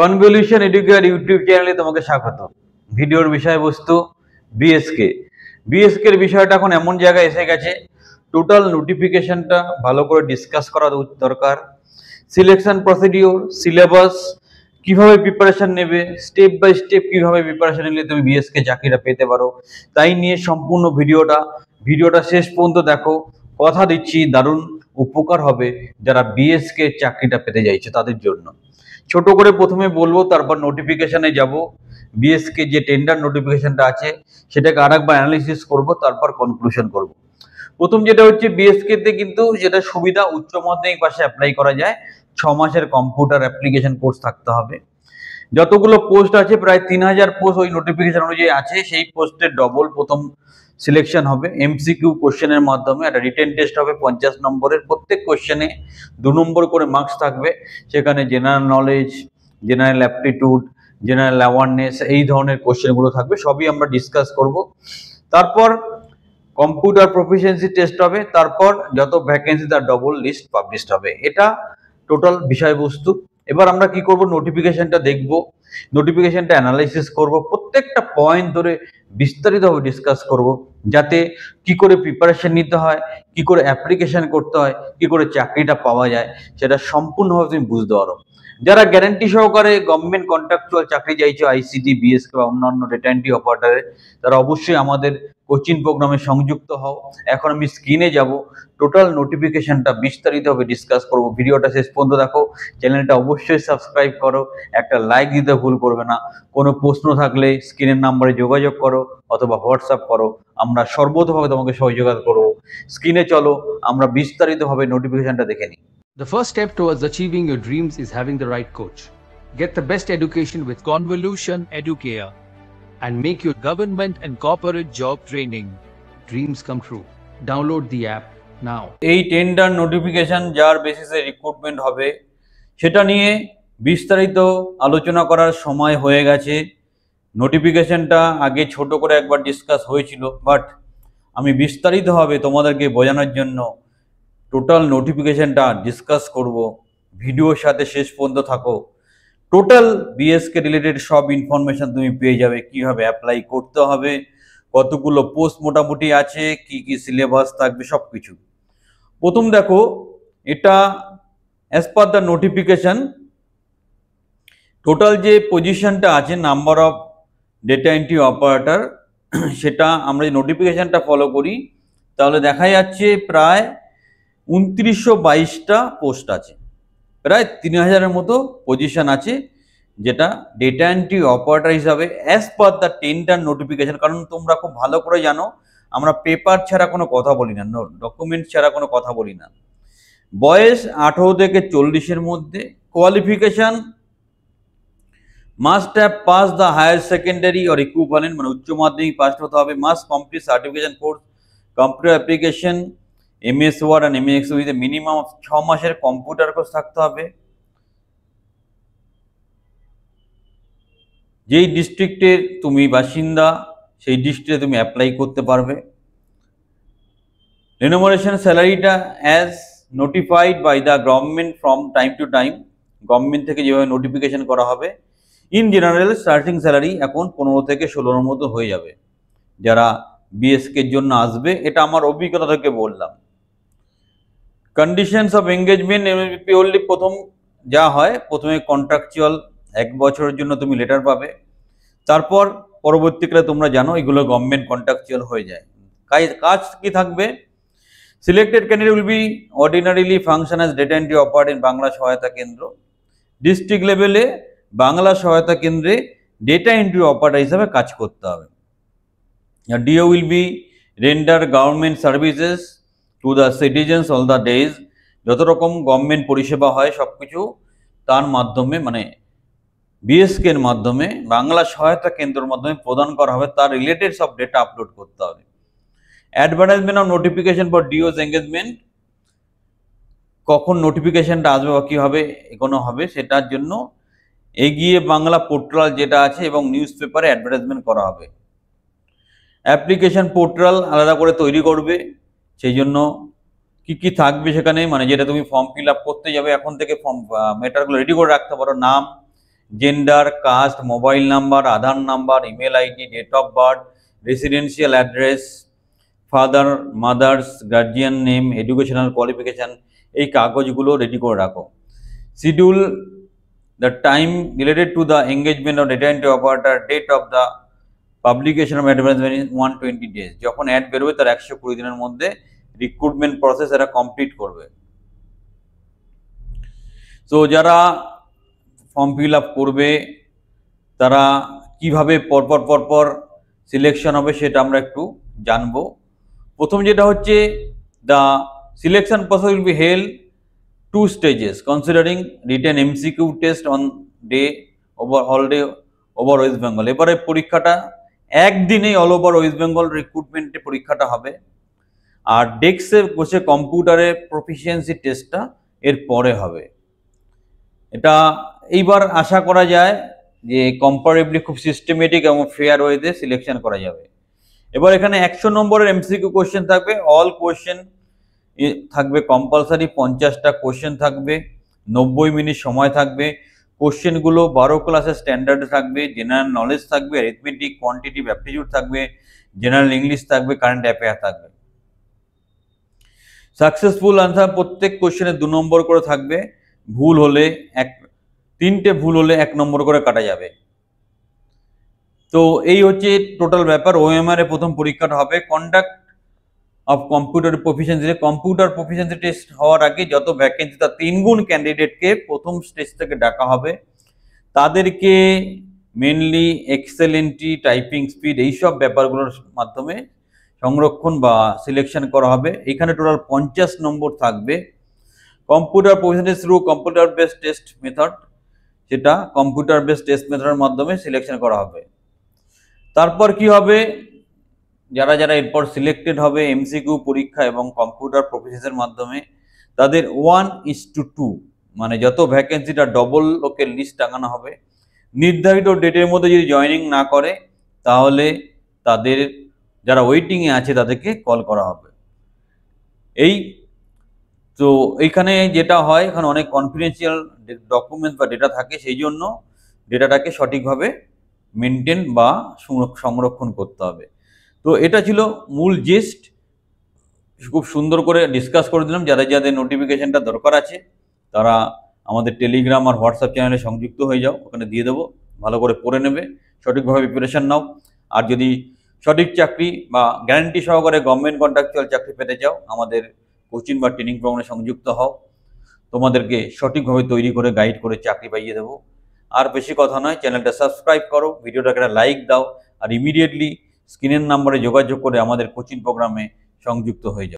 Convolution educare YouTube চ্যানেলে তোমাকে স্বাগত ভিডিওর বিষয়বস্তু বিএসকে বিএসকের বিষয়টা এখন এমন জায়গায় এসে গেছে টোটাল নোটিফিকেশনটা ভালো করে ডিসকাস করা দরকার সিলেকশন প্রসিডিওর সিলেবাস কিভাবে প্রিপারেশন নেবে স্টেপ বাই স্টেপ কিভাবে প্রিপারেশন নিলে তুমি বিএসকে চাকরিটা পেতে পারো তাই নিয়ে সম্পূর্ণ ভিডিওটা ভিডিওটা শেষ পর্যন্ত দেখো কথা দিচ্ছি দারুণ উপকার হবে যারা বিএসকে চাকরিটা পেতে চাইছে তাদের জন্য ছোট করে প্রথমে বলবো তারপর নোটিফিকেশনে যাব বিএসকে যে টেন্ডার নোটিফিকেশনটা আছে সেটাকে আর একবার অ্যানালিসিস করবো তারপর কনক্লুশন করব। প্রথম যেটা হচ্ছে বিএসকেতে কিন্তু যেটা সুবিধা উচ্চ মাধ্যমিক পাশে অ্যাপ্লাই করা যায় ছ মাসের কম্পিউটার অ্যাপ্লিকেশন কোর্স থাকতে হবে যতগুলো পোস্ট আছে প্রায় তিন হাজার পোস্ট ওই নোটিফিকেশন অনুযায়ী আছে সেই পোস্টের ডবল প্রথম সিলেকশন হবে এমসিকিউ কোশ্চেনের মাধ্যমে একটা রিটেন টেস্ট হবে পঞ্চাশ নম্বরের প্রত্যেক কোশ্চেনে দু নম্বর করে মার্কস থাকবে সেখানে general knowledge general aptitude general awareness এই ধরনের কোশ্চেনগুলো থাকবে সবই আমরা ডিসকাস করব তারপর কম্পিউটার প্রফিসিয়েন্সি টেস্ট হবে তারপর যত ভ্যাকেন্সি তার ডবল লিস্ট পাবলিশ হবে এটা টোটাল বিষয়বস্তু এবার আমরা কি করব নোটিফিকেশনটা দেখব নোটিফিকেশনটা অ্যানালাইসিস করব প্রত্যেকটা পয়েন্ট ধরে বিস্তারিতভাবে ডিসকাস করব যাতে কি করে প্রিপারেশন নিতে হয় কি করে অ্যাপ্লিকেশন করতে হয় কি করে চাকরিটা পাওয়া যায় সেটা সম্পূর্ণভাবে তুমি বুঝতে পারো যারা গ্যারান্টি সহকারে গভর্নমেন্ট কন্ট্রাকচুয়াল চাকরি চাইছো আইসিটি বিএসকে বা অন্যান্য ডেটা অপারেটারে তারা অবশ্যই আমাদের কোচিং প্রোগ্রামে সংযুক্ত হও এখন আমি স্ক্রিনে যাব টোটাল নোটিফিকেশনটা বিস্তারিতভাবে ডিসকাস করব ভিডিওটা শেষ পর্যন্ত দেখো চ্যানেলটা অবশ্যই সাবস্ক্রাইব করো একটা লাইক দিতে ভুল করবে না কোনো প্রশ্ন থাকলে স্ক্রিনের নাম্বারে যোগাযোগ করো অথবা হোয়াটসঅ্যাপ করো আমরা সর্বতভাবে তোমাকে সহযোগিতা করব স্ক্রিনে চলো আমরা বিস্তারিতভাবে নোটিফিকেশনটা দেখে নিই the first step towards achieving your dreams is having the right coach get the best education with Convolution Educare and make your government and corporate job training dreams come true. Download the app now. এই tender notification যার বেসিসে recruitment হবে সেটা নিয়ে বিস্তারিত আলোচনা করার সময় হয়ে গেছে নোটিফিকেশনটা আগে ছোট করে একবার ডিসকাস হয়েছিল বাট আমি বিস্তারিতভাবে তোমাদেরকে বোঝানোর জন্য টোটাল নোটিফিকেশনটা ডিসকাস করব ভিডিওর সাথে শেষ পর্যন্ত থাকো টোটাল বিএসকে রিলেটেড সব ইনফরমেশান তুমি পেয়ে যাবে কিভাবে অ্যাপ্লাই করতে হবে কতগুলো পোস্ট মোটামুটি আছে কি কি সিলেবাস থাকবে সব কিছু প্রথম দেখো এটা as per the notification total যে পজিশনটা আছে number of data entry operator সেটা আমরা যে নোটিফিকেশানটা ফলো করি তাহলে দেখা যাচ্ছে প্রায় উনত্রিশশো বাইশটা পোস্ট আছে প্রায় তিন হাজারের মতো পজিশন আছে যেটা ডেটা এন্ট্রি অপারেটার হিসাবে as per the tender notification কারণ তোমরা খুব ভালো করে জানো আমরা পেপার ছাড়া কোনো কথা বলি না ডকুমেন্ট ছাড়া কোনো কথা বলি না বয়স আঠেরো থেকে চল্লিশের মধ্যে qualification must have pass the higher secondary or equivalent মানে উচ্চ মাধ্যমিক পাস হতে হবে must complete certification course computer application MS Word আর এমএস উইথ মিনিমাম ছ মাসের কম্পিউটার কোর্স থাকতে হবে যেই ডিস্ট্রিক্টের তুমি বাসিন্দা সেই ডিস্ট্রিক্টে তুমি অ্যাপ্লাই করতে পারবে রেনোমোরেশন স্যালারিটা as notified by the government from time to time government থেকে যেভাবে নোটিফিকেশন করা হবে ইন জেনারেল স্টার্টিং স্যালারি এখন পনেরো থেকে ষোলোর মতো হয়ে যাবে যারা বিএসকের জন্য আসবে এটা আমার অভিজ্ঞতা থেকে বললাম conditions of engagement MMP only প্রথম যা হয় প্রথমে কন্ট্রাকচুয়াল এক বছরের জন্য তুমি লেটার পাবে তারপর পরবর্তীকালে তোমরা জানো এগুলো গভর্নমেন্ট কন্ট্রাকচুয়াল হয়ে যায় কাজ কাজ কি থাকবে selected candidate will be ordinarily function as data entry operate in Bangla Sahayata Kendra district লেভেলে বাংলা সহায়তা কেন্দ্রে ডেটা এন্ট্রি অপারেটার হিসাবে কাজ করতে হবে DO will be render government services to the citizens all the days যত রকম গভর্নমেন্ট পরিষেবা হয় সব কিছু তার মাধ্যমে মানে বিএসকের মাধ্যমে বাংলা সহায়তা কেন্দ্রের মাধ্যমে প্রদান করা হবে তার রিলেটেড সব ডেটা আপলোড করতে হবে advertisement of notification for DOs engagement কখন নোটিফিকেশনটা আসবে বা কীভাবে এগোনো হবে সেটার জন্য এগিয়ে বাংলা পোর্টাল যেটা আছে এবং নিউজ পেপারে অ্যাডভার্টাইজমেন্ট করা হবে অ্যাপ্লিকেশন পোর্টাল আলাদা করে তৈরি করবে সেই জন্য কি কি থাকবে সেখানে মানে যেটা তুমি ফর্ম ফিল আপ করতে যাবে এখন থেকে ফর্ম ম্যাটারগুলো রেডি করে রাখতে পারো নাম gender caste mobile number Aadhaar number email ID date of birth residential address father mother's guardian name educational qualification এই কাগজগুলো রেডি করে রাখো schedule the time related to the engagement of data entry operator, date of the publication of advertisement one twenty days যখন ad বেরোবে তার একশো কুড়ি দিনের মধ্যে রিক্রুটমেন্ট প্রসেস এরা কমপ্লিট করবে তো যারা ফর্ম ফিল আপ করবে তারা কিভাবে পরপর পরপর সিলেকশন হবে সেটা আমরা একটু জানব প্রথম যেটা হচ্ছে the selection process will be held two stages considering written MCQ test on day over all day over West Bengal এবারে পরীক্ষাটা একদিনেই অল ওভার ওয়েস্ট বেঙ্গল রিক্রুটমেন্টে পরীক্ষাটা হবে আর ডেস্কে বসে কম্পিউটারে প্রফিসিয়েন্সি টেস্টটা এর পরে হবে এটা এইবার আশা করা যায় যে কম্পারেবলি খুব সিস্টেমেটিক এবং ফেয়ার ওয়েতে সিলেকশন করা যাবে এবার এখানে একশো নম্বরের এমসিকিউ কোয়েশ্চেন থাকবে অল কোশ্চেন থাকবে কম্পালসারি পঞ্চাশটা কোয়েশ্চেন থাকবে নব্বই মিনিট সময় থাকবে কোশ্চেনগুলো বারো ক্লাসের স্ট্যান্ডার্ড থাকবে জেনারেল নলেজ থাকবে অ্যারিথমেটিক কোয়ান্টিটি অ্যাপটিউড থাকবে জেনারেল ইংলিশ থাকবে কারেন্ট অ্যাফেয়ার থাকবে সাকসেসফুল আনসার প্রত্যেক কোশ্চেনে দু নম্বর করে থাকবে ভুল হলে এক তিনটে ভুল হলে এক নম্বর করে কাটা যাবে তো এই হচ্ছে টোটাল ব্যাপার ওএমআর এ প্রথম পরীক্ষাটা হবে conduct of computer proficiency computer proficiency test হওয়ার আগে যত ভ্যাকেন্সি তার তিনগুণ ক্যান্ডিডেটকে প্রথম স্টেজ থেকে ডাকা হবে তাদেরকে মেনলি এক্সেলেন্টি টাইপিং স্পিড এইসব ব্যাপারগুলোর মাধ্যমে সংরক্ষণ বা সিলেকশন করা হবে এখানে টোটাল পঞ্চাশ নম্বর থাকবে computer proficiency through computer base test method সেটা কম্পিউটার বেস টেস্ট মেথডের মাধ্যমে সিলেকশন করা হবে তারপর কি হবে যারা যারা এরপর সিলেক্টেড হবে এমসিকিউ পরীক্ষা এবং কম্পিউটার প্রফেসেসের মাধ্যমে তাদের ওয়ান ইস টু টু মানে যত ভ্যাকেন্সিটা ডবল লোকের লিস্ট টাঙানো হবে নির্ধারিত ডেটের মধ্যে যদি জয়নিং না করে তাহলে তাদের যারা ওয়েটিংয়ে আছে তাদেরকে কল করা হবে এই তো এইখানে যেটা হয় এখানে অনেক কনফিডেন্সিয়াল ডকুমেন্ট বা ডেটা থাকে সেই জন্য ডেটাটাকে সঠিকভাবে মেনটেন বা সংরক্ষণ করতে হবে তো এটা ছিল মূল জিস্ট খুব সুন্দর করে ডিসকাস করে দিলাম যাদের যাদের নোটিফিকেশানটা দরকার আছে তারা আমাদের টেলিগ্রাম আর হোয়াটসঅ্যাপ চ্যানেলে সংযুক্ত হয়ে যাও ওখানে দিয়ে দেবো ভালো করে পড়ে নেবে সঠিকভাবে প্রিপারেশান নাও আর যদি সঠিক চাকরি বা গ্যারান্টি সহকারে গভর্নমেন্ট কন্ট্রাকচুয়াল চাকরি পেতে চাও আমাদের কোচিং বা ট্রেনিং প্রোগ্রামে সংযুক্ত হও তোমাদেরকে সঠিকভাবে তৈরি করে গাইড করে চাকরি পাইয়ে দেবো আর বেশি কথা নয় চ্যানেলটা সাবস্ক্রাইব করো ভিডিওটাকে একটা লাইক দাও আর ইমিডিয়েটলি স্ক্রিনের নাম্বারে যোগাযোগ করে আমাদের কোচিং প্রোগ্রামে সংযুক্ত হয়ে যাবে